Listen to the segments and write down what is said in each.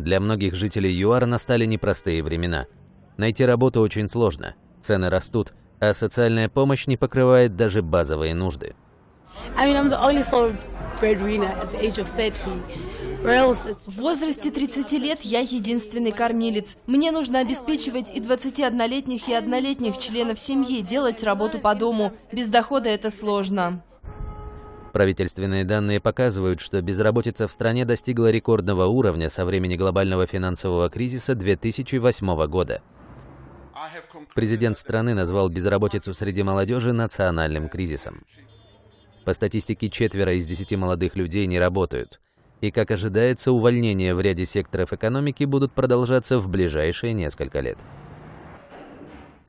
Для многих жителей ЮАР настали непростые времена. Найти работу очень сложно, цены растут, а социальная помощь не покрывает даже базовые нужды. В возрасте 30 лет я единственный кормилец. Мне нужно обеспечивать и 21-летних, и однолетних членов семьи, делать работу по дому. Без дохода это сложно. Правительственные данные показывают, что безработица в стране достигла рекордного уровня со времени глобального финансового кризиса 2008 года. Президент страны назвал безработицу среди молодежи национальным кризисом. По статистике, четверо из десяти молодых людей не работают. И, как ожидается, увольнения в ряде секторов экономики будут продолжаться в ближайшие несколько лет.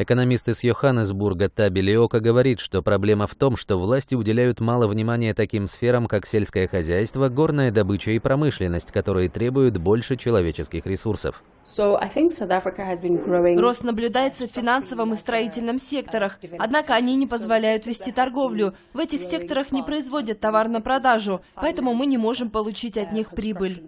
Экономист из Йоханнесбурга Табелиока говорит, что проблема в том, что власти уделяют мало внимания таким сферам, как сельское хозяйство, горная добыча и промышленность, которые требуют больше человеческих ресурсов. Рост наблюдается в финансовом и строительном секторах, однако они не позволяют вести торговлю. В этих секторах не производят товар на продажу, поэтому мы не можем получить от них прибыль.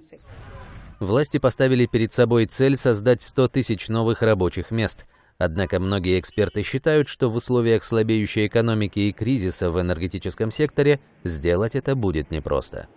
Власти поставили перед собой цель создать 100 тысяч новых рабочих мест – Однако многие эксперты считают, что в условиях слабеющей экономики и кризиса в энергетическом секторе сделать это будет непросто.